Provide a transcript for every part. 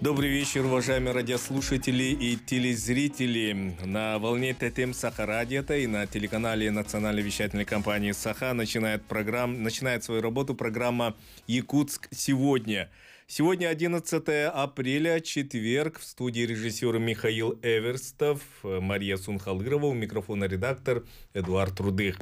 Добрый вечер, уважаемые радиослушатели и телезрители. На волне ТТМ Саха Радио и на телеканале национальной вещательной компании Саха начинает, программ, начинает свою работу программа «Якутск сегодня». Сегодня 11 апреля, четверг. В студии режиссер Михаил Эверстов, э, Мария Сунхалырова, у микрофона редактор Эдуард Трудых.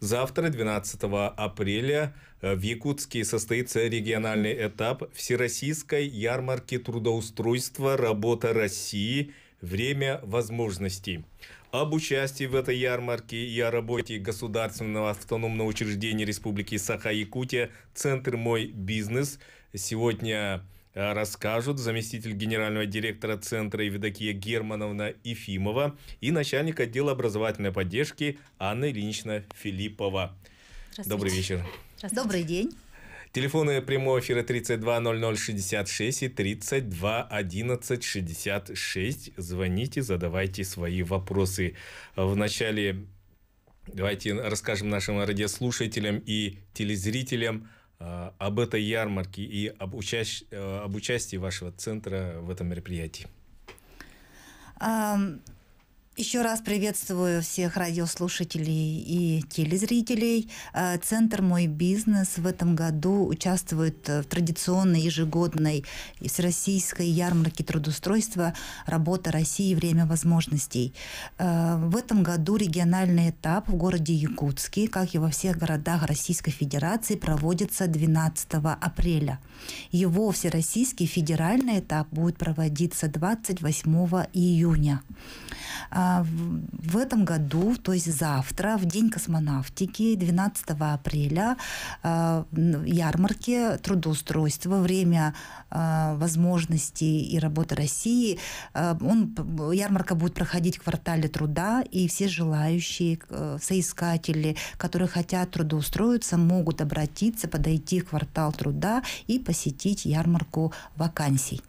Завтра, 12 апреля, э, в Якутске состоится региональный этап Всероссийской ярмарки трудоустройства «Работа России. Время возможностей». Об участии в этой ярмарке и о работе Государственного автономного учреждения Республики Саха-Якутия «Центр мой бизнес» сегодня э, расскажут заместитель генерального директора Центра Евдокия Германовна Ефимова и начальник отдела образовательной поддержки Анна Ильинична Филиппова. Добрый вечер. Добрый день. Телефоны прямого эфира 320066 и 321166. Звоните, задавайте свои вопросы. В начале давайте расскажем нашим радиослушателям и телезрителям – Э, об этой ярмарке и об, учащ... Э, об участии вашего центра в этом мероприятии? Еще раз приветствую всех радиослушателей и телезрителей. Э, центр «Мой бизнес» в этом году участвует в традиционной ежегодной всероссийской ярмарке трудоустройства «Работа России. Время возможностей». Э, в этом году региональный этап в городе Якутске, как и во всех городах Российской Федерации, проводится 12 апреля – его всероссийский федеральный этап будет проводиться 28 июня. А, в этом году, то есть завтра, в День космонавтики, 12 апреля, а, ярмарки трудоустройства, время а, возможностей и работы России. Он, ярмарка будет проходить в квартале труда, и все желающие соискатели, которые хотят трудоустроиться, могут обратиться, подойти в квартал труда и посетить посетить ярмарку вакансий.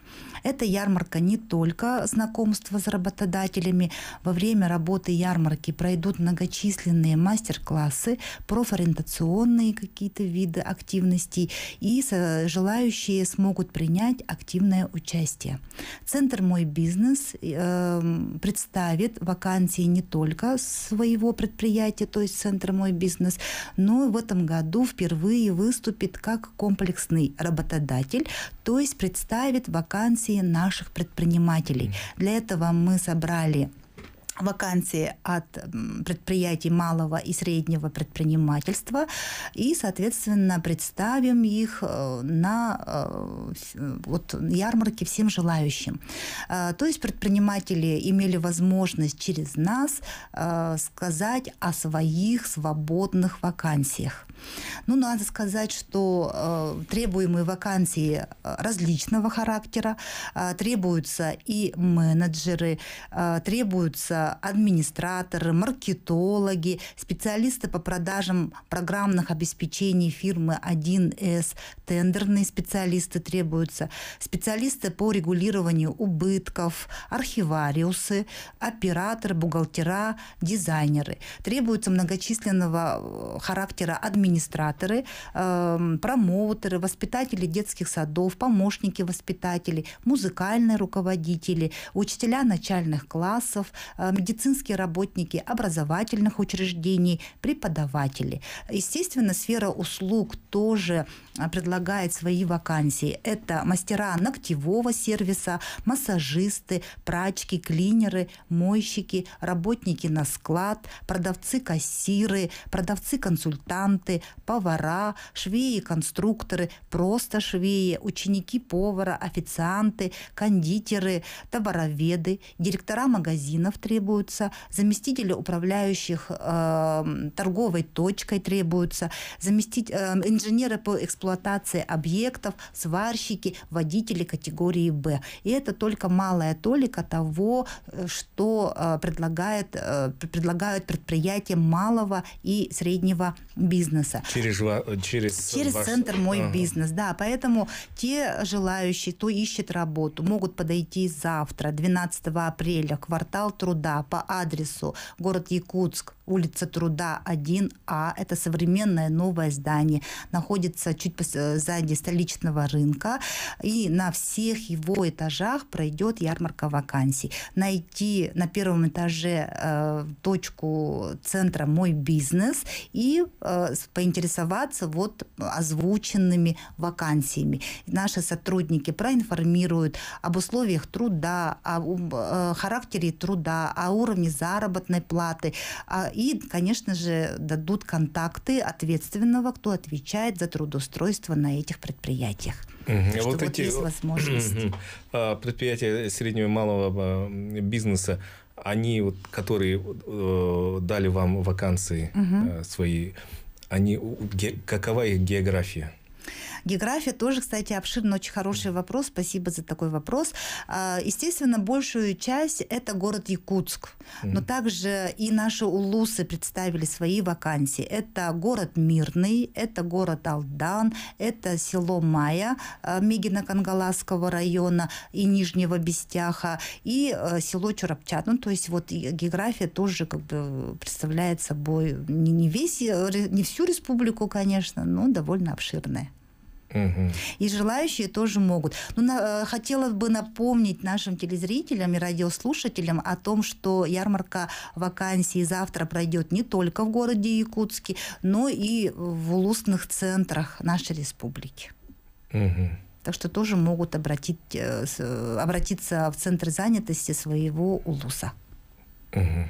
Эта ярмарка не только знакомства с работодателями. Во время работы ярмарки пройдут многочисленные мастер-классы, профориентационные какие-то виды активностей, и желающие смогут принять активное участие. Центр «Мой бизнес» эм, представит вакансии не только своего предприятия, то есть Центр «Мой бизнес», но в этом году впервые выступит как комплексный работодатель, то есть представит вакансии вакансии наших предпринимателей. Для этого мы собрали вакансии от предприятий малого и среднего предпринимательства и, соответственно, представим их э, на э, вот, ярмарке всем желающим. Э, то есть предприниматели имели возможность через нас сказать о своих свободных вакансиях. Ну, надо сказать, что требуемые вакансии различного характера, требуются и менеджеры, требуются администраторы, маркетологи, специалисты по продажам программных обеспечений фирмы 1С, тендерные специалисты требуются, специалисты по регулированию убытков, архивариусы, операторы, бухгалтера, дизайнеры. Требуются многочисленного э, характера администраторы, эм, промоутеры, воспитатели детских садов, помощники воспитателей, музыкальные руководители, учителя начальных классов, э, медицинские работники образовательных учреждений, преподаватели. Естественно, сфера услуг тоже а, предлагает свои вакансии. Это мастера ногтевого сервиса, массажисты, прачки, клинеры, мойщики, работники на склад, продавцы-кассиры, продавцы-консультанты, повара, швеи-конструкторы, просто швеи, ученики повара, официанты, кондитеры, товароведы, директора магазинов требуют требуются, заместители управляющих э, торговой точкой требуются, заместить, э, инженеры по эксплуатации объектов, сварщики, водители категории Б. И это только малая толика того, э, что э, предлагает, э, предлагают предприятия малого и среднего бизнеса. Через, через, через ваш... центр «Мой ага. бизнес», да. Поэтому те желающие, кто ищет работу, могут подойти завтра, 12 апреля, квартал труда, по адресу город Якутск, улица Труда 1А. Это современное новое здание. Находится чуть э, сзади столичного рынка. И на всех его этажах пройдет ярмарка вакансий. Найти на первом этаже э, точку центра «Мой бизнес» и э, поинтересоваться вот озвученными вакансиями. Наши сотрудники проинформируют об условиях труда, о, о э, характере труда, о уровне заработной платы, о и, конечно же, дадут контакты ответственного, кто отвечает за трудоустройство на этих предприятиях. Угу. Вот, вот эти есть возможность. Угу. предприятия среднего и малого а, бизнеса, они, вот, которые э, дали вам вакансии угу. э, свои, они, ге, какова их география? География тоже, кстати, обширный, очень хороший вопрос. Спасибо за такой вопрос. А, естественно, большую часть это город Якутск. Но также и наши улусы представили свои вакансии. Это город Мирный, это город Алдан, это село Мая а, Мегино-Кангаласского района и Нижнего Бестяха, и а, село Чурапчат. Ну, то есть вот география тоже как бы представляет собой не весь, э, не всю республику, конечно, но довольно обширная. И желающие тоже могут. Но ну, на, э, хотела бы напомнить нашим телезрителям и радиослушателям о том, что ярмарка вакансий завтра пройдет не только в городе Якутске, но и в улустных центрах нашей республики. Так что тоже могут обратить, э, э, обратиться в центр занятости своего улуса. Угу.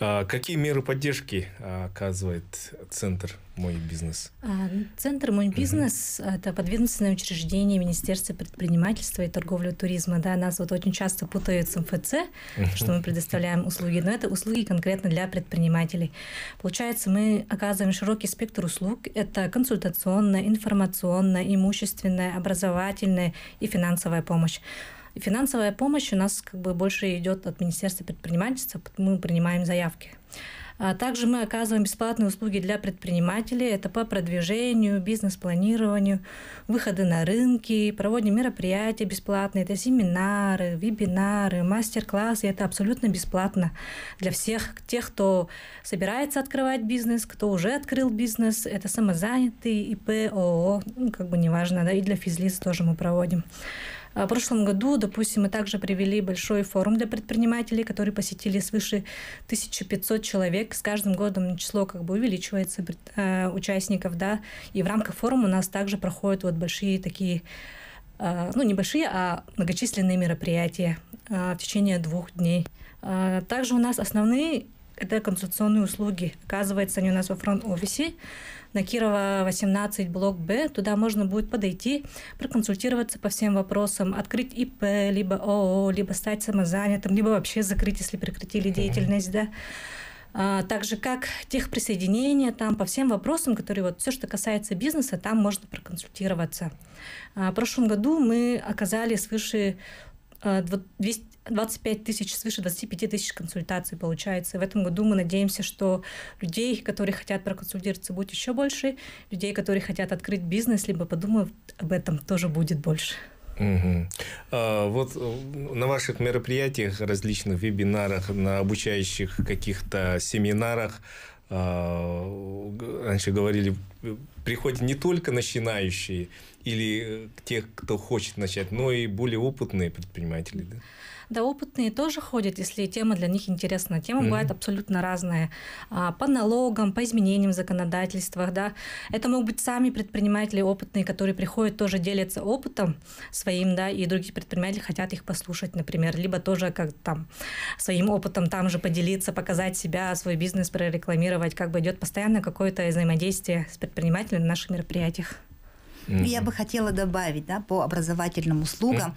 А какие меры поддержки а, оказывает центр «Мой бизнес»? А, центр «Мой бизнес» угу. – это подведомственное учреждение Министерства предпринимательства и торговли и туризма. Да, нас вот очень часто путают с МФЦ, угу. что мы предоставляем услуги, но это услуги конкретно для предпринимателей. Получается, мы оказываем широкий спектр услуг. Это консультационная, информационная, имущественная, образовательная и финансовая помощь финансовая помощь у нас как бы больше идет от Министерства предпринимательства, мы принимаем заявки. А также мы оказываем бесплатные услуги для предпринимателей. Это по продвижению, бизнес-планированию, выходы на рынки, проводим мероприятия бесплатные. Это семинары, вебинары, мастер-классы. Это абсолютно бесплатно для всех тех, кто собирается открывать бизнес, кто уже открыл бизнес. Это самозанятые, ИП, ООО, ну, как бы неважно. Да, и для физлиц тоже мы проводим. А, в прошлом году, допустим, мы также привели большой форум для предпринимателей, который посетили свыше 1500 человек. С каждым годом число как бы увеличивается а, участников, да. И в рамках форума у нас также проходят вот большие такие а, ну, небольшие, а многочисленные мероприятия в течение двух дней. Также у нас основные это консультационные услуги. Оказывается, они у нас во фронт-офисе на Кирова 18, блок Б. Туда можно будет подойти, проконсультироваться по всем вопросам, открыть ИП, либо ООО, либо стать самозанятым, либо вообще закрыть, если прекратили деятельность, да а, также как техприсоединение, там по всем вопросам, которые вот все, что касается бизнеса, там можно проконсультироваться. А, в прошлом году мы оказали свыше 200 а, 25 тысяч, свыше 25 тысяч консультаций получается. в этом году мы надеемся, что людей, которые хотят проконсультироваться, будет еще больше. Людей, которые хотят открыть бизнес, либо подумают об этом, тоже будет больше. Угу. А, вот э, на ваших мероприятиях, различных вебинарах, на обучающих каких-то семинарах, а, раньше говорили приходят не только начинающие или э, тех, кто хочет начать, но и более опытные предприниматели, да? Да, опытные тоже ходят, если тема для них интересна. тема mm-hmm. бывают абсолютно разные. А, по налогам, по изменениям в законодательствах, да. Это могут быть сами предприниматели опытные, которые приходят, тоже делятся опытом своим, да, и другие предприниматели хотят их послушать, например, либо тоже как там своим опытом там же поделиться, показать себя, свой бизнес прорекламировать, как бы идет постоянно какое-то взаимодействие с предпринимателем присутствие на наших мероприятиях. Mm-hmm. Я бы хотела добавить, да, по образовательным услугам.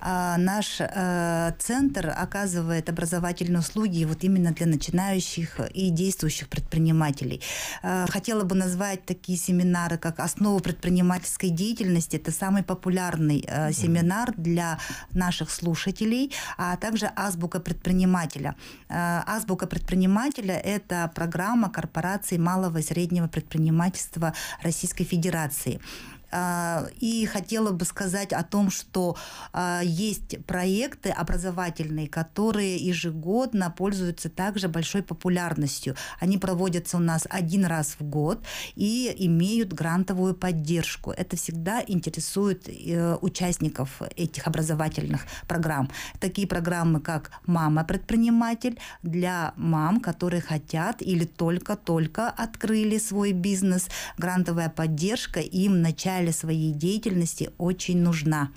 Mm-hmm. Наш э, центр оказывает образовательные услуги вот именно для начинающих и действующих предпринимателей. Э, хотела бы назвать такие семинары, как «Основы предпринимательской деятельности». Это самый популярный mm-hmm. семинар для наших слушателей, а также «Азбука предпринимателя». «Азбука предпринимателя» – это программа корпорации малого и среднего предпринимательства Российской Федерации. А, и хотела бы сказать о том, что а, есть проекты образовательные, которые ежегодно пользуются также большой популярностью. Они проводятся у нас один раз в год и имеют грантовую поддержку. Это всегда интересует э, участников этих образовательных программ. Такие программы, как «Мама-предприниматель» для мам, которые хотят или только-только открыли свой бизнес, грантовая поддержка им начальная начале своей деятельности очень нужна.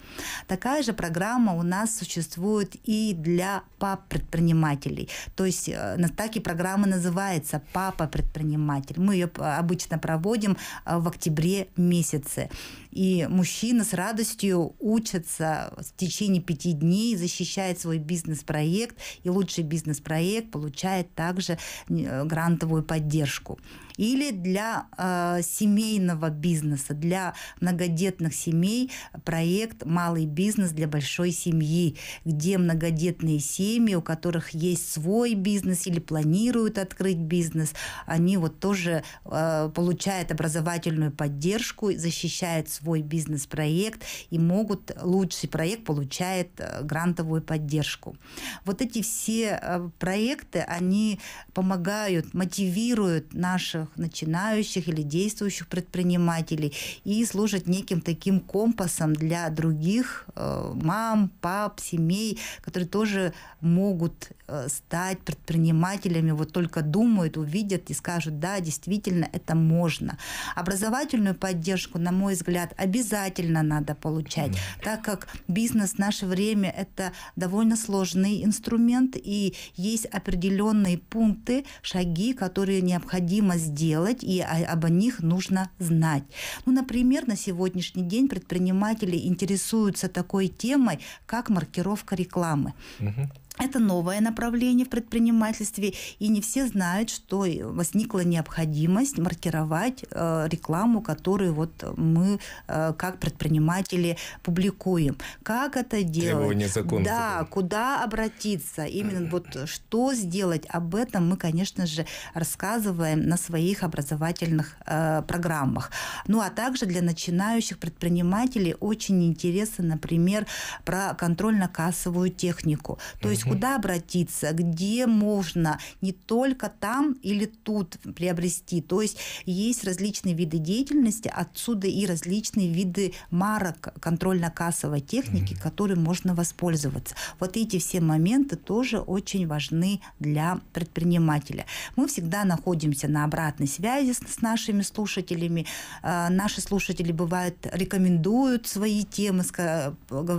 Такая же программа у нас существует и для пап предпринимателей. То есть э, так и программа называется «Папа предприниматель». Мы ее обычно проводим э, в октябре месяце. И мужчины с радостью учатся э, в течение пяти дней, защищает свой бизнес-проект, и лучший бизнес-проект получает также грантовую поддержку или для э, семейного бизнеса, для многодетных семей проект «Малый бизнес для большой семьи», где многодетные семьи, у которых есть свой бизнес или планируют открыть бизнес, они вот тоже э, получают образовательную поддержку, защищают свой бизнес-проект и могут, лучший проект получает э, грантовую поддержку. Вот эти все э, проекты, они помогают, мотивируют наших бизнесменов, начинающих или действующих предпринимателей и служит неким таким компасом для других э, мам, пап, семей, которые тоже могут э, стать предпринимателями, вот только думают, увидят и скажут, да, действительно, это можно. Образовательную поддержку, на мой взгляд, обязательно надо получать, mm так как бизнес в наше время это довольно сложный инструмент, и есть определенные пункты, шаги, которые необходимо сделать делать, и об них нужно знать. Ну, например, на сегодняшний день предприниматели интересуются такой темой, как маркировка рекламы. Угу. Это новое направление в предпринимательстве, и не все знают, что возникла необходимость маркировать э, рекламу, которую вот мы э, как предприниматели публикуем. Как это делать? Требования закона. Да, куда обратиться? Именно вот что сделать? Об этом мы, конечно же, рассказываем на своих образовательных э, программах. Ну а также для начинающих предпринимателей очень интересно, например, про контрольно-кассовую технику. То есть куда обратиться, где можно не только там или тут приобрести. То есть есть различные виды деятельности, отсюда и различные виды марок контрольно-кассовой техники, mm-hmm. можно воспользоваться. Вот эти все моменты тоже очень важны для предпринимателя. Мы всегда находимся на обратной связи с, с нашими слушателями. Э, наши слушатели бывают рекомендуют свои темы,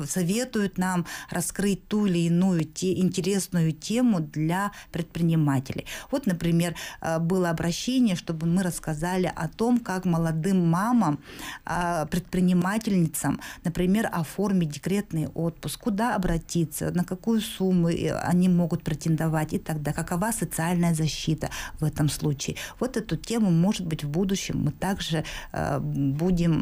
советуют нам раскрыть ту или иную те, интересную тему для предпринимателей. Вот, например, э, было обращение, чтобы мы рассказали о том, как молодым мамам, а, предпринимательницам, например, оформить декретный отпуск, куда обратиться, на какую сумму э, они могут претендовать и так далее, какова социальная защита в этом случае. Вот эту тему, может быть, в будущем мы также э, будем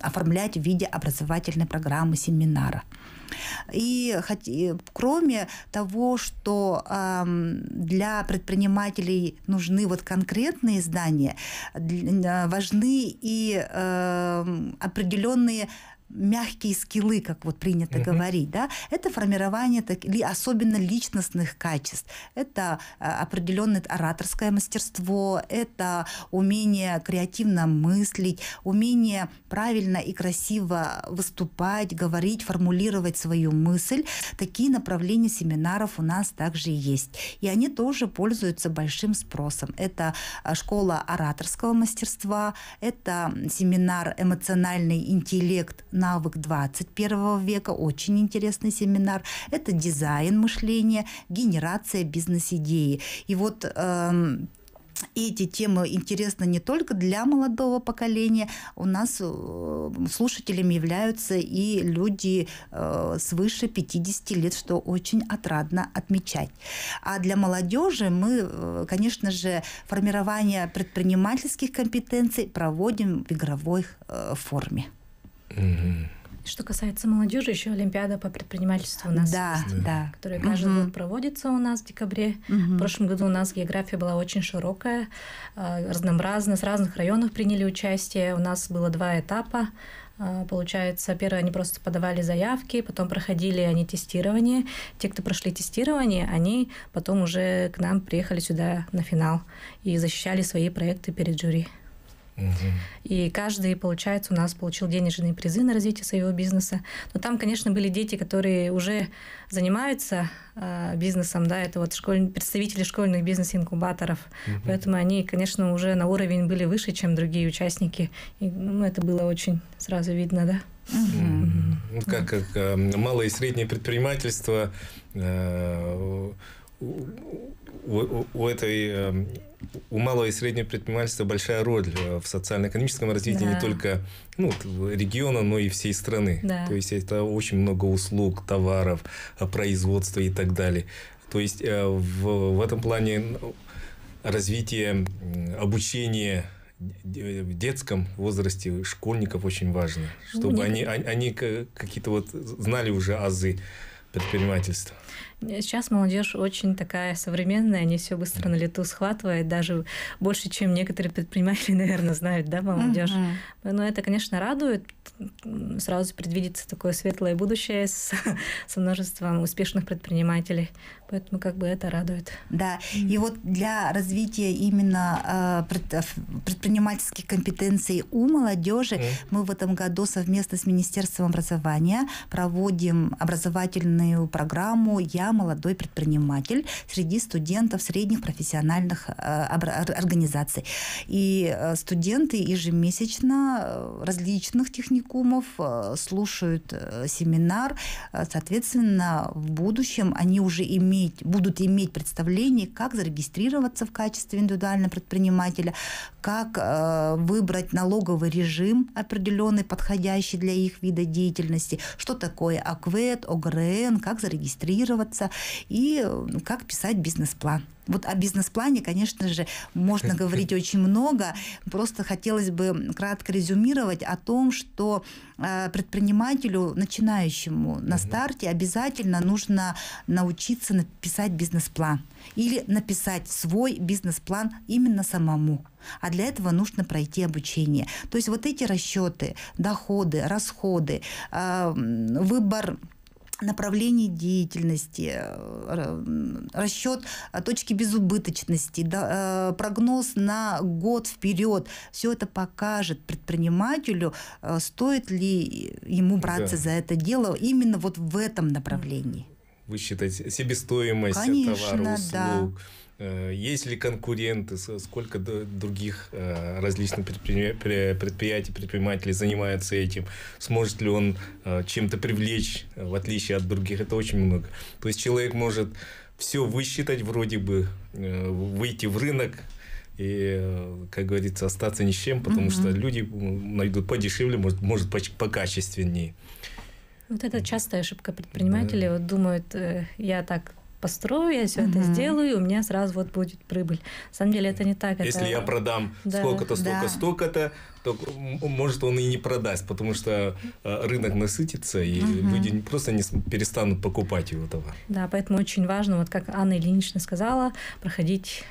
оформлять в виде образовательной программы семинара. И кроме того, что для предпринимателей нужны вот конкретные здания, э, важны и эм, определенные мягкие скиллы, как вот принято uh-huh. говорить, да, это формирование так, ли, особенно личностных качеств, это а, определенное ораторское мастерство, это умение креативно мыслить, умение правильно и красиво выступать, говорить, формулировать свою мысль. Такие направления семинаров у нас также есть, и они тоже пользуются большим спросом. Это а, школа ораторского мастерства, это семинар эмоциональный интеллект навык 21 века, очень интересный семинар. Это дизайн мышления, генерация бизнес-идеи. И вот эм, эти темы интересны не только для молодого поколения. У нас э, слушателями являются и люди э, свыше 50 лет, что очень отрадно отмечать. А для молодежи мы, э, конечно же, формирование предпринимательских компетенций проводим в игровой форме. Что касается молодежи, еще Олимпиада по предпринимательству у нас да, есть, да. которая каждый угу. год проводится у нас в декабре. Угу. В прошлом году у нас география была очень широкая, а, разнообразная, с разных районов приняли участие. У нас было два этапа. А, получается, первое, они просто подавали заявки, потом проходили они тестирование. Те, кто прошли тестирование, они потом уже к нам приехали сюда на финал и защищали свои проекты перед жюри. И каждый, получается, у нас получил денежные призы на развитие своего бизнеса. Но там, конечно, были дети, которые уже занимаются э, бизнесом, да, это вот школьные представители школьных бизнес-инкубаторов. Угу. Поэтому они, конечно, уже на уровень были выше, чем другие участники. И, ну, это было очень сразу видно, да. Угу. Как, как э, малое и среднее предпринимательство э, у, у этой эм, у малого и среднего предпринимательства большая роль э, в социально-экономическом развитии да. не только ну, региона, но и всей страны. Да. То есть это очень много услуг, товаров, э, производства и так далее. То есть э, в, в этом плане ну, развитие обучения в детском возрасте школьников очень важно, чтобы они, они какие-то вот знали уже азы предпринимательства. Сейчас молодежь очень такая современная, они все быстро на лету схватывают, даже больше, чем некоторые предприниматели, наверное, знают, да, молодежь. uh Но это, конечно, радует. Сразу предвидится такое светлое будущее с, со множеством успешных предпринимателей. Поэтому как бы это радует. Да, mm и вот для развития именно э, предпринимательских компетенций у молодежи mm мы в этом году совместно с Министерством образования проводим образовательную программу я молодой предприниматель среди студентов средних профессиональных э, организаций. И э, студенты ежемесячно э, различных техникумов слушают семинар. Соответственно, в будущем они уже иметь, будут иметь представление, как зарегистрироваться в качестве индивидуального предпринимателя, как выбрать налоговый режим определенный, подходящий для их вида деятельности, что такое АКВЭД, ОГРН, как зарегистрироваться ориентироваться и э, ну, как писать бизнес-план. Вот о бизнес-плане, конечно же, можно говорить очень много. Просто хотелось бы кратко резюмировать о том, что э, предпринимателю, начинающему на старте, обязательно нужно научиться написать бизнес-план или написать свой бизнес-план именно самому. А для этого нужно пройти обучение. То есть вот эти расчеты, доходы, расходы, э, выбор направлений деятельности, э, расчет э, точки безубыточности, да, э, прогноз на год вперед. Все это покажет предпринимателю, стоит ли ему браться да. за это дело именно вот в этом направлении. Высчитать себестоимость Конечно, товара, услуг. Да Э, есть ли конкуренты, сколько других э, различных предприятий, предпринимателей занимается этим, сможет ли он э, чем-то привлечь, в отличие от других, это очень много. То есть человек может все высчитать вроде бы, выйти в рынок, и, как говорится, остаться ни с чем, потому угу. что люди найдут подешевле, может, может покачественнее. Вот это частая ошибка предпринимателей. Да. Вот думают, я так построю, я все это сделаю, у меня сразу вот будет прибыль. На самом деле это не так. Если я продам сколько-то, столько столько-то, то может он и не продаст, потому что э, рынок насытится, и люди просто не перестанут покупать его товар. Да, поэтому очень важно, вот как Анна Ильинична сказала, проходить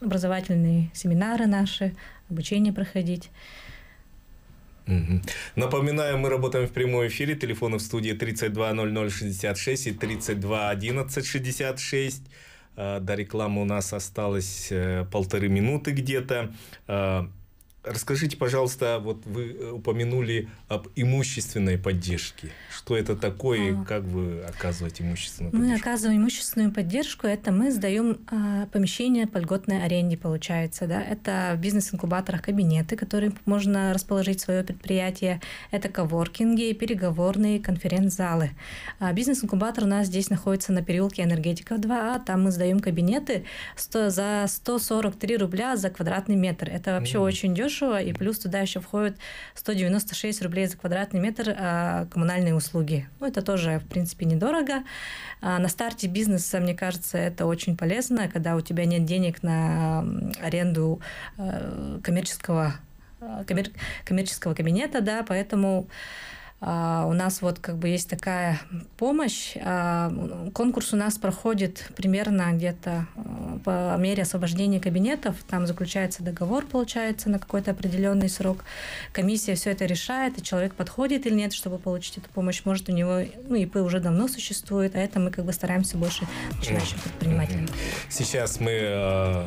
образовательные семинары наши, обучение проходить. Напоминаю, мы работаем в прямом эфире. Телефоны в студии 320066 и 321166. Э, до рекламы у нас осталось э, полторы минуты где-то. Э, Расскажите, пожалуйста, вот вы э, упомянули об имущественной поддержке. Что это такое и а. как вы оказываете имущественную поддержку? Мы оказываем имущественную поддержку. Это мы сдаем а, помещение по льготной аренде, получается. Да? Это в бизнес-инкубаторах кабинеты, которые можно расположить свое предприятие. Это коворкинги, переговорные, конференц-залы. А, бизнес-инкубатор у нас здесь находится на переулке Энергетиков 2А. Там мы сдаем кабинеты за 143 рубля за квадратный метр. Это вообще mm. очень дешево крышу, и плюс туда еще входит 196 рублей за квадратный метр а, коммунальные услуги. Ну, это тоже, в принципе, недорого. А, на старте бизнеса, мне кажется, это очень полезно, когда у тебя нет денег на аренду э, коммерческого э, коммерческого кабинета, да, поэтому а, у нас вот как бы есть такая помощь. А, конкурс у нас проходит примерно где-то э, по мере освобождения кабинетов. Там заключается договор, получается, на какой-то определенный срок. Комиссия все это решает, и человек подходит или нет, чтобы получить эту помощь. Может, у него ну, ИП уже давно существует, а это мы как бы стараемся больше начинающим предпринимателям. Сейчас мы э,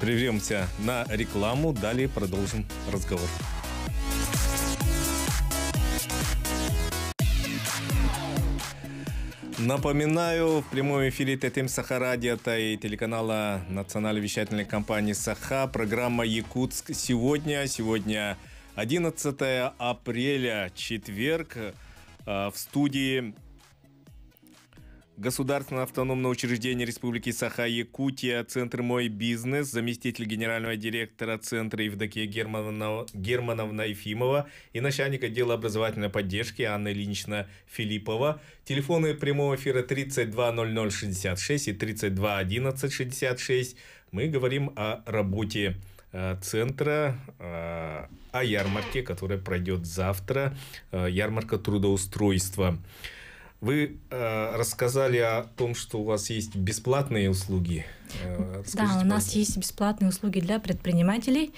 прервемся на рекламу, далее продолжим разговор. Напоминаю, в прямом эфире ТТМ Саха и телеканала национальной вещательной компании Саха. Программа Якутск сегодня. Сегодня 11 апреля, четверг. А, в студии Государственное автономное учреждение Республики Саха-Якутия, Центр «Мой бизнес», заместитель генерального директора Центра Евдокия Германовна, Германовна Ефимова и начальник отдела образовательной поддержки Анна Ильинична Филиппова. Телефоны прямого эфира 320066 и 321166. Мы говорим о работе э, центра э, о ярмарке, которая пройдет завтра, э, ярмарка трудоустройства. Вы э, рассказали о том, что у вас есть бесплатные услуги. Э, да, у нас есть бесплатные услуги для предпринимателей.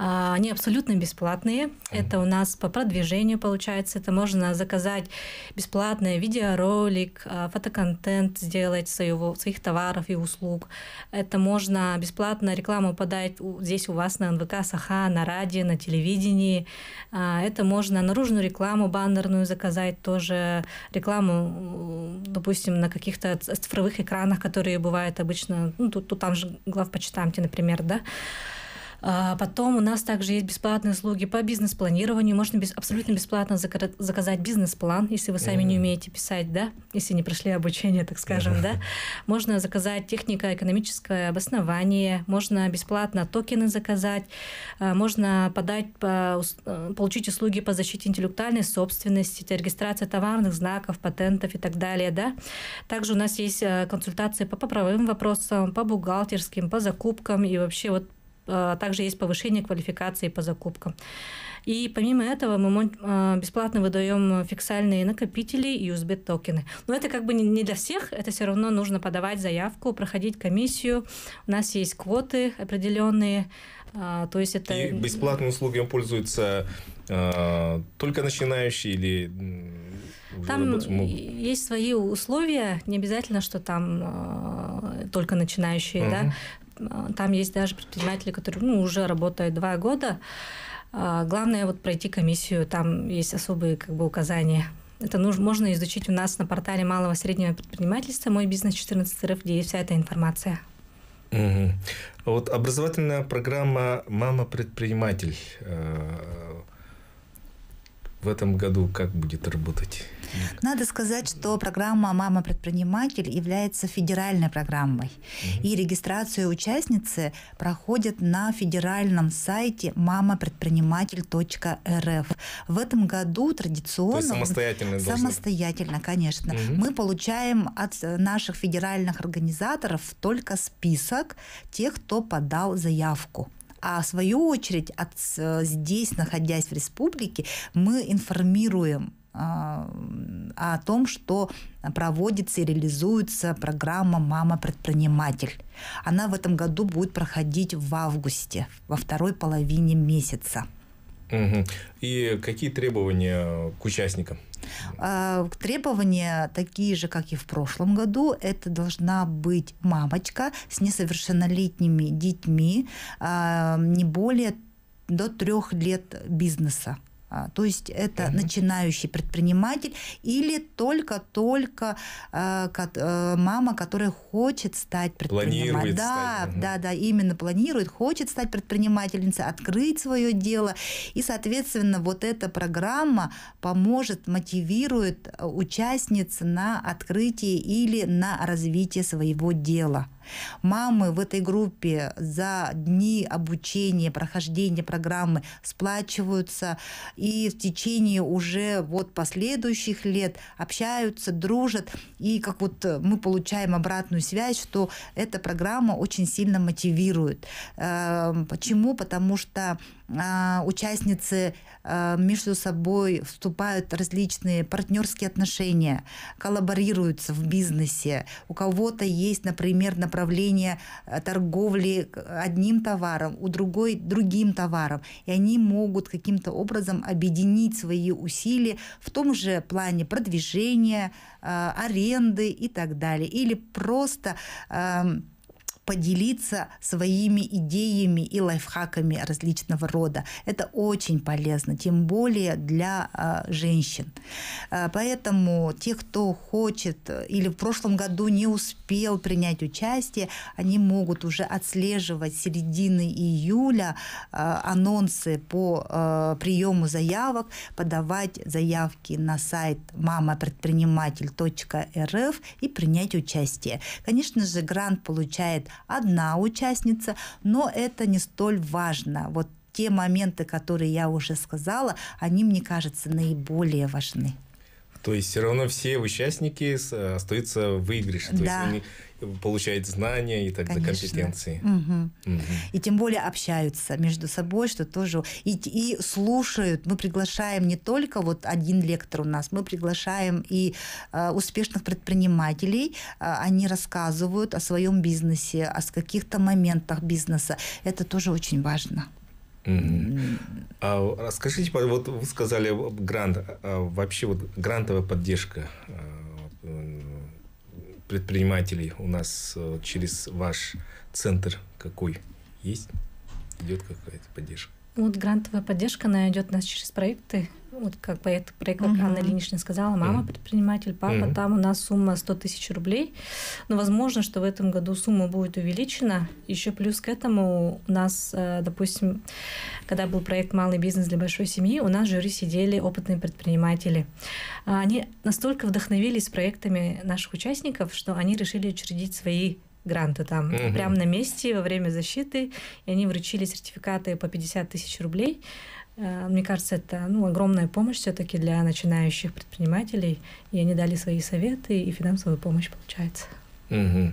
А, они абсолютно бесплатные. Это у нас по продвижению получается. Это можно заказать бесплатный видеоролик, а, фотоконтент сделать своего, своих товаров и услуг. Это можно бесплатно рекламу подать здесь у вас на НВК Саха, на радио, на телевидении. А, это можно наружную рекламу баннерную заказать тоже, рекламу, допустим, на каких-то цифровых экранах, которые бывают обычно, ну, тут, тут там же главпочитамте, например, да, а, потом у нас также есть бесплатные услуги по бизнес-планированию. Можно без, абсолютно бесплатно заказать бизнес-план, если вы сами не умеете писать, да, если не прошли обучение, так скажем, да. Можно заказать техника экономическое обоснование, можно бесплатно токены заказать, а, можно подать, по, э, получить услуги по защите интеллектуальной собственности, регистрация товарных знаков, патентов и так далее, да. Также у нас есть э, консультации по правовым вопросам, по бухгалтерским, по закупкам и вообще вот а, также есть повышение квалификации по закупкам. И помимо этого мы а, бесплатно выдаем фиксальные накопители и USB-токены. Но это как бы не для всех, это все равно нужно подавать заявку, проходить комиссию. У нас есть квоты определенные, а, то есть это... И бесплатными услугами пользуются только начинающие или... Там есть свои условия, не обязательно, что там э, только начинающие, угу. да. А, там есть даже предприниматели, которые ну, уже работают два года. А, главное вот пройти комиссию, там есть особые как бы указания. Это нужно, можно изучить у нас на портале малого и среднего предпринимательства «Мой бизнес 14 РФ», где есть вся эта информация. Угу. Вот образовательная программа «Мама предприниматель» э, в этом году как будет работать? Надо сказать, что программа «Мама-предприниматель» является федеральной программой. И регистрацию участницы проходит на федеральном сайте мамапредприниматель.рф. В этом году традиционно... самостоятельно? Самостоятельно, конечно. Угу. Мы получаем от наших федеральных организаторов только список тех, кто подал заявку. А в свою очередь, от, э, здесь, находясь в республике, мы информируем а о том, что проводится и реализуется программа «Мама-предприниматель». Она в этом году будет проходить в августе, во второй половине месяца. Угу. И какие требования к участникам? А, требования такие же, как и в прошлом году. Это должна быть мамочка с несовершеннолетними детьми, а, не более до трех лет бизнеса. А, то есть это mm-hmm. начинающий предприниматель или только-только э, мама, которая хочет стать предпринимателем. Да, стать. да, да, именно планирует, хочет стать предпринимательницей, открыть свое дело. И, соответственно, вот эта программа поможет, мотивирует участниц на открытие или на развитие своего дела. Мамы в этой группе за дни обучения, прохождения программы сплачиваются и в течение уже вот последующих лет общаются, дружат. И как вот э, мы получаем обратную связь, что эта программа очень сильно мотивирует. Эм, почему? Потому что а, участницы а, между собой вступают различные партнерские отношения, коллаборируются в бизнесе. У кого-то есть, например, направление э, торговли одним товаром, у другой другим товаром. И они могут каким-то образом объединить свои усилия в том же плане продвижения, а, аренды и так далее. Или просто поделиться своими идеями и лайфхаками различного рода. Это очень полезно, тем более для э, женщин. Э, поэтому те, кто хочет э, или в прошлом году не успел принять участие, они могут уже отслеживать середины июля э, анонсы по э, приему заявок, подавать заявки на сайт мамапредприниматель.рф и принять участие. Конечно же, грант получает одна участница, но это не столь важно. Вот те моменты, которые я уже сказала, они, мне кажется, наиболее важны. То есть все равно все участники э, остаются выигрыши. Да. То есть они получают знания и так далее компетенции. Угу. Угу. И тем более общаются между собой, что тоже... И, и слушают. Мы приглашаем не только вот один лектор у нас, мы приглашаем и э, успешных предпринимателей. Э, они рассказывают о своем бизнесе, о каких-то моментах бизнеса. Это тоже очень важно. А расскажите, вот вы сказали грант, а вообще вот грантовая поддержка а, э, предпринимателей у нас э, через ваш центр какой есть? Идет какая-то поддержка? Вот грантовая поддержка, она идет нас через проекты. Вот как проект, проект как uh-huh. Анна Ильинична сказала, мама предприниматель, папа, uh-huh. там у нас сумма 100 тысяч рублей. Но возможно, что в этом году сумма будет увеличена. Еще плюс к этому у нас, э, допустим, когда был проект «Малый бизнес для большой семьи», у нас в жюри сидели опытные предприниматели. Они настолько вдохновились проектами наших участников, что они решили учредить свои гранта там, угу. прямо на месте во время защиты, и они вручили сертификаты по 50 тысяч рублей. Э, мне кажется, это ну, огромная помощь все-таки для начинающих предпринимателей, и они дали свои советы и финансовую помощь, получается. Угу.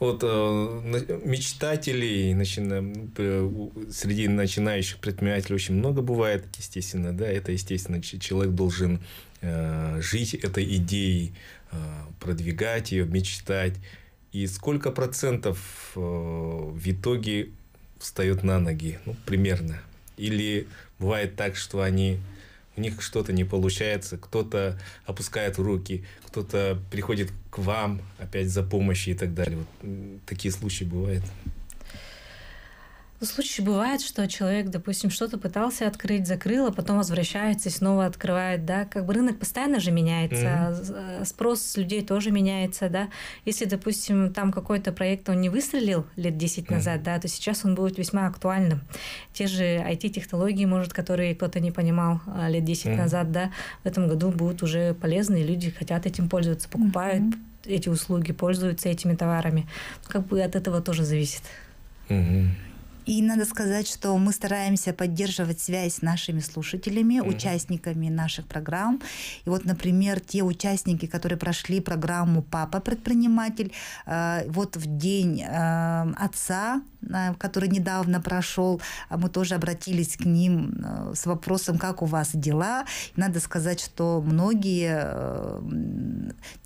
Вот э, мечтателей начина, э, среди начинающих предпринимателей очень много бывает, естественно, да, это естественно, человек должен э, жить этой идеей, э, продвигать ее, мечтать. И сколько процентов э, в итоге встает на ноги? Ну, примерно. Или бывает так, что они у них что-то не получается, кто-то опускает руки, кто-то приходит к вам опять за помощью и так далее. Вот такие случаи бывают. Случаи бывает, что человек, допустим, что-то пытался открыть, закрыл, а потом возвращается и снова открывает, да, как бы рынок постоянно же меняется, mm-hmm. спрос людей тоже меняется, да. Если, допустим, там какой-то проект он не выстрелил лет 10 mm-hmm. назад, да, то сейчас он будет весьма актуальным. Те же IT-технологии, может, которые кто-то не понимал а, лет 10 mm-hmm. назад, да, в этом году будут уже полезны, и люди хотят этим пользоваться, покупают mm-hmm. эти услуги, пользуются этими товарами. Как бы от этого тоже зависит. Mm-hmm. И надо сказать, что мы стараемся поддерживать связь с нашими слушателями, mm-hmm. участниками наших программ. И вот, например, те участники, которые прошли программу «Папа предприниматель», э, вот в день э, отца, э, который недавно прошел, мы тоже обратились к ним с вопросом, как у вас дела. И надо сказать, что многие,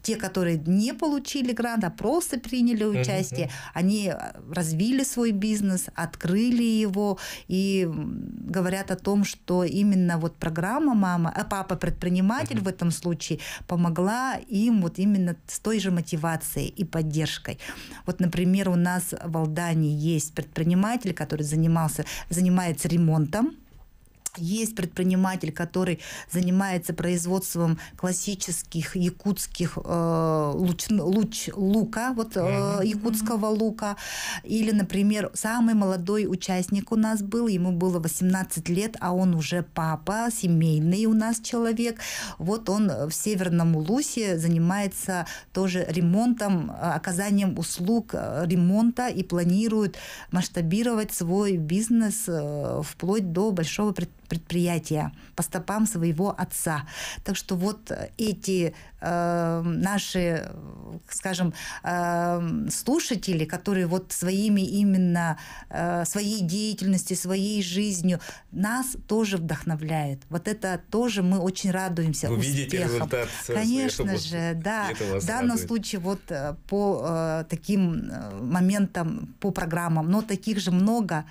те, которые не получили грант, а просто приняли участие, mm-hmm. они развили свой бизнес, открыли открыли его и говорят о том, что именно вот программа «Мама», а папа предприниматель uh-huh. в этом случае помогла им вот именно с той же мотивацией и поддержкой. Вот, например, у нас в Алдане есть предприниматель, который занимался, занимается ремонтом, есть предприниматель, который занимается производством классических якутских э, луч, луч лука, вот э, якутского лука. Или, например, самый молодой участник у нас был, ему было 18 лет, а он уже папа, семейный у нас человек. Вот он в Северном Улусе занимается тоже ремонтом, э, оказанием услуг э, ремонта и планирует масштабировать свой бизнес э, вплоть до большого предприятия предприятия по стопам своего отца. Так что вот э, эти э, наши, э, скажем, э, слушатели, которые вот своими именно э, своей деятельностью, своей жизнью нас тоже вдохновляют. Вот это тоже мы очень радуемся Вы успехам. видите результат. Конечно же, да. В данном радует. случае вот э, по э, таким моментам, по программам, но таких же много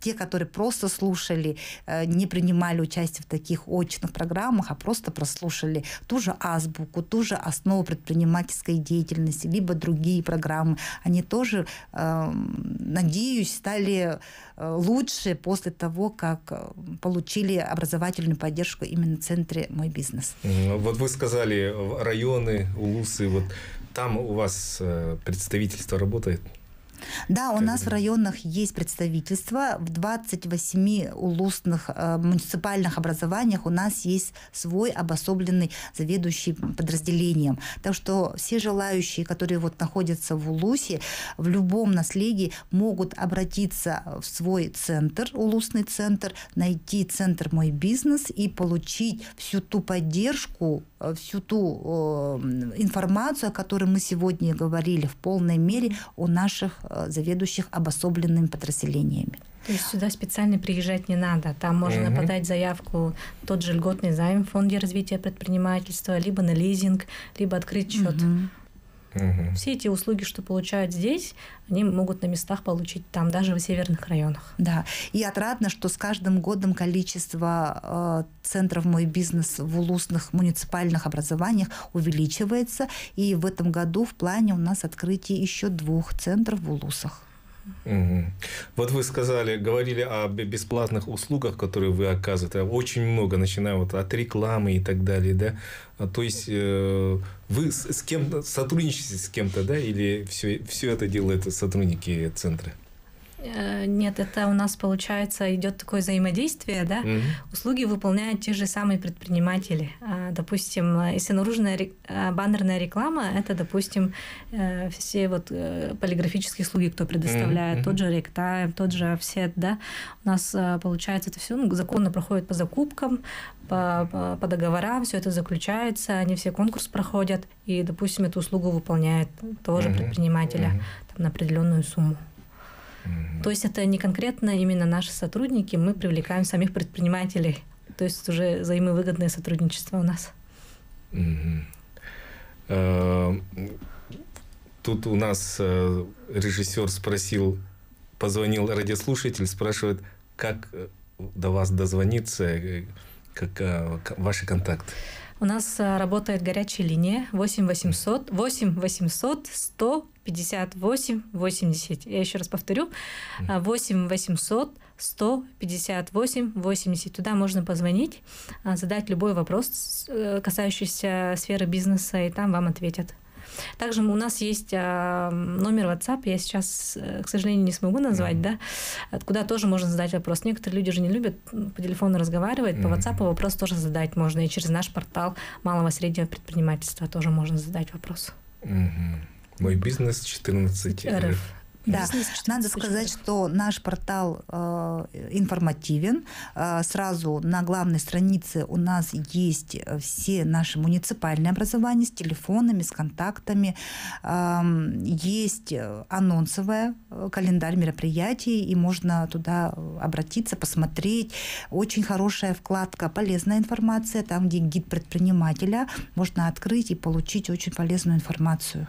те, которые просто слушали, э, не принимали участие в таких очных программах, а просто прослушали ту же азбуку, ту же основу предпринимательской деятельности, либо другие программы, они тоже, эм, надеюсь, стали э, лучше после того, как э, получили образовательную поддержку именно в центре «Мой бизнес». Вот вы сказали, районы, улусы, вот там у вас представительство работает? Да, у нас в районах есть представительства В 28 улустных э, муниципальных образованиях у нас есть свой обособленный заведующий подразделением. Так что все желающие, которые вот находятся в Улусе, в любом наследии могут обратиться в свой центр, улусный центр, найти центр «Мой бизнес» и получить всю ту поддержку, Э, всю ту информацию, о которой мы сегодня говорили в полной мере у наших э, заведующих обособленными подразделениями. То есть сюда специально приезжать не надо. Там можно угу. подать заявку тот же льготный займ в фонде развития предпринимательства, либо на лизинг, либо открыть счет. Угу. Угу. Все эти услуги, что получают здесь, они могут на местах получить там, даже в северных районах. Да, и отрадно, что с каждым годом количество э, центров «Мой бизнес» в улусных муниципальных образованиях увеличивается, и в этом году в плане у нас открытие еще двух центров в улусах. Угу. Вот вы сказали, говорили о бесплатных услугах, которые вы оказываете. Очень много, начиная вот от рекламы и так далее, да. А, то есть э, вы с кем сотрудничаете с кем-то, да, или все, все это делают сотрудники центра? Э, нет, это у нас получается идет такое взаимодействие, да. Угу. Услуги выполняют те же самые предприниматели. А, допустим, э, если наружная э, баннерная реклама, это, допустим, все вот полиграфические услуги, кто предоставляет, угу. тот же ректайм, тот же офсет, да. У нас получается это все ну, законно проходит по закупкам, по, по договорам, все это заключается, они все конкурс проходят, и, допустим, эту услугу выполняет тоже угу. предпринимателя угу. там, на определенную сумму. Mm-hmm. То есть это не конкретно именно наши сотрудники, мы привлекаем самих предпринимателей. То есть уже взаимовыгодное сотрудничество у нас. Э, тут у нас э, режиссер спросил, позвонил радиослушатель, спрашивает, как э, до вас дозвониться, как ваши контакты. У нас работает горячая линия 8 800, 8 800 100 58 80. Я еще раз повторю. 8 800 158 80. Туда можно позвонить, а, задать любой вопрос, э, касающийся сферы бизнеса, и там вам ответят. Также у нас есть а, номер WhatsApp, я сейчас, э, к сожалению, не смогу назвать, да, куда тоже можно задать вопрос. Некоторые люди же не любят по телефону разговаривать, по WhatsApp вопрос тоже задать можно, и через наш портал малого среднего предпринимательства тоже можно задать вопрос. Mm-hmm. Мой бизнес 14 РФ. Да, надо сказать, что наш портал э, информативен. Э, сразу на главной странице у нас есть э, все наши муниципальные образования с телефонами, с контактами. Эм, э, есть анонсовая э, календарь мероприятий, и можно туда э, обратиться, посмотреть. Очень хорошая вкладка «Полезная информация», там, где гид предпринимателя, можно открыть и получить очень полезную информацию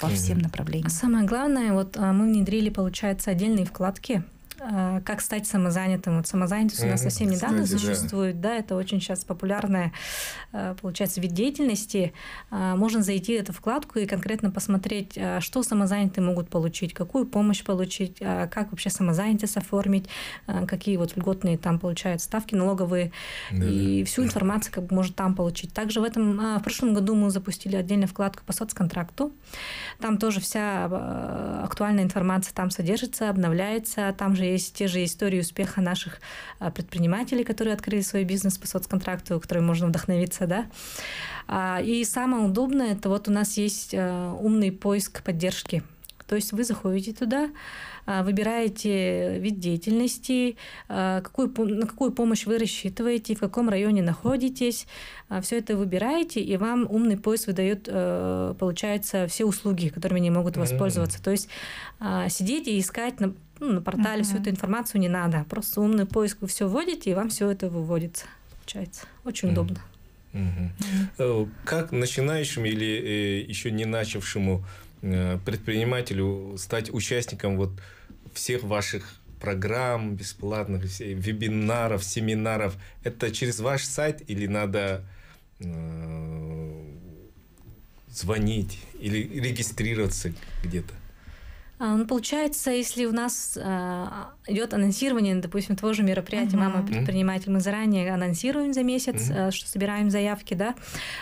по всем направлениям. А самое главное, вот а, мы внедрили, получается, отдельные вкладки а, как стать самозанятым. Вот самозанятость у нас совсем недавно Кстати, существует, да. да, это очень сейчас популярная, а, получается, вид деятельности. А, можно зайти в эту вкладку и конкретно посмотреть, что самозанятые могут получить, какую помощь получить, как вообще самозанятость оформить, какие вот льготные там получают ставки налоговые, да, и да. всю информацию как бы может там получить. Также в этом, в прошлом году мы запустили отдельную вкладку по соцконтракту, там тоже вся актуальная информация там содержится, обновляется, там же есть те же истории успеха наших а, предпринимателей, которые открыли свой бизнес по соцконтракту, который можно вдохновиться, да. А, и самое удобное, это вот у нас есть а, умный поиск поддержки. То есть вы заходите туда, выбираете вид деятельности, какую, на какую помощь вы рассчитываете, в каком районе находитесь. Все это выбираете, и вам умный поиск выдает, э, получается, все услуги, которыми они могут воспользоваться. То есть сидеть и искать ну, на портале угу. всю эту информацию не надо. Просто умный поиск вы все вводите, и вам все это выводится. Получается. Очень угу. удобно. Угу. Как начинающему или э, еще не начавшему э, предпринимателю стать участником вот всех ваших программ бесплатных, вебинаров, семинаров? Это через ваш сайт или надо звонить или регистрироваться где-то? А, ну, получается, если у нас а, идет анонсирование, допустим, того же мероприятия, мама предприниматель, мы заранее анонсируем за месяц, а, что собираем заявки, да,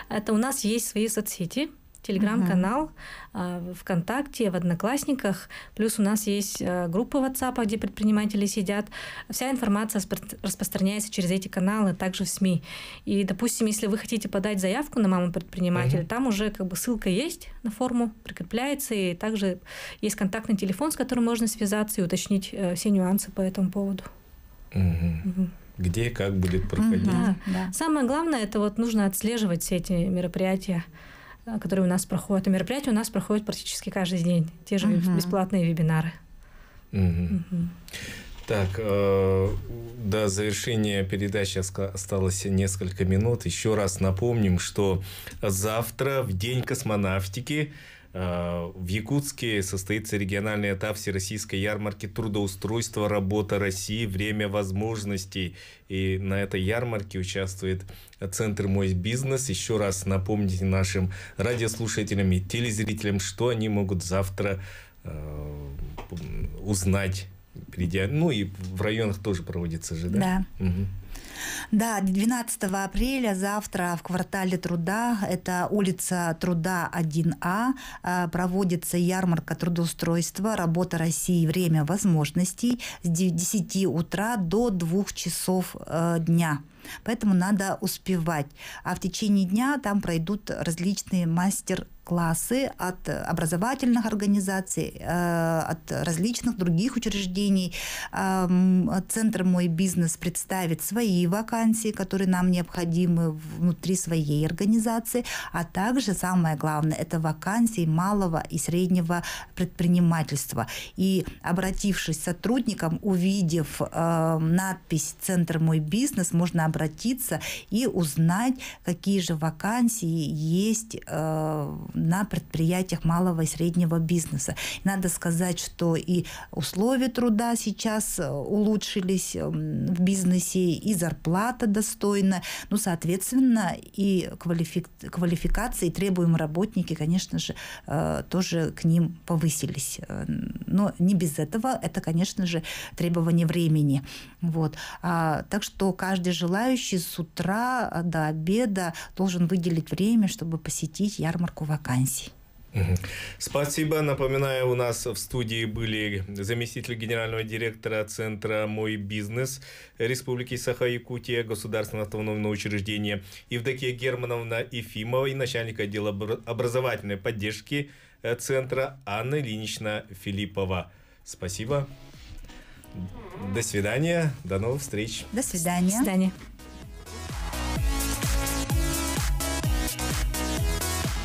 это у нас есть свои соцсети, телеграм-канал, угу. ВКонтакте, в Одноклассниках. Плюс у нас есть э, группы в WhatsApp, где предприниматели сидят. Вся информация распространяется через эти каналы, также в СМИ. И, допустим, если вы хотите подать заявку на маму предпринимателя, угу. там уже как бы ссылка есть на форму, прикрепляется, и также есть контактный телефон, с которым можно связаться и уточнить э, все нюансы по этому поводу. Угу. Угу где и как будет проходить. Да, да. Самое главное, это вот нужно отслеживать все эти мероприятия. Э, которые у нас проходят. И мероприятия у нас проходят практически каждый день. Те же угу. бесплатные вебинары. Угу. Угу. Так, э, до завершения передачи осталось несколько минут. Еще раз напомним, что завтра в День космонавтики Э, в Якутске состоится региональный этап Всероссийской ярмарки трудоустройства «Работа России. Время возможностей». И на этой ярмарке участвует Центр «Мой бизнес». Еще раз напомните нашим радиослушателям и телезрителям, что они могут завтра э, узнать, придя... Ну и в районах тоже проводится же, да? Да. Угу. Да, 12 апреля завтра в квартале труда, это улица Труда 1А, а, проводится ярмарка трудоустройства «Работа России. Время возможностей» с 10 утра до 2 часов э, дня. Поэтому надо успевать. А в течение дня там пройдут различные мастер-классы классы от образовательных организаций, э, от различных других учреждений. Эм, центр «Мой бизнес» представит свои вакансии, которые нам необходимы внутри своей организации, а также, самое главное, это вакансии малого и среднего предпринимательства. И обратившись к сотрудникам, увидев э, надпись «Центр «Мой бизнес», можно обратиться и узнать, какие же вакансии есть э, на предприятиях малого и среднего бизнеса. Надо сказать, что и условия труда сейчас э, улучшились э, в бизнесе, и зарплата достойна, ну, соответственно, и квалифи... квалификации требуемые работники, конечно же, э, тоже к ним повысились. Но не без этого, это, конечно же, требование времени. Вот. А, так что каждый желающий с утра до обеда должен выделить время, чтобы посетить ярмарку в вакансий. Спасибо. Напоминаю, у нас в студии были заместитель генерального директора Центра «Мой бизнес» Республики Саха-Якутия, Государственного автономного учреждения Евдокия Германовна Ефимова и начальник отдела образовательной поддержки э, Центра Анна Ильинична Филиппова. Спасибо. До свидания. До новых встреч. До свидания. До свидания.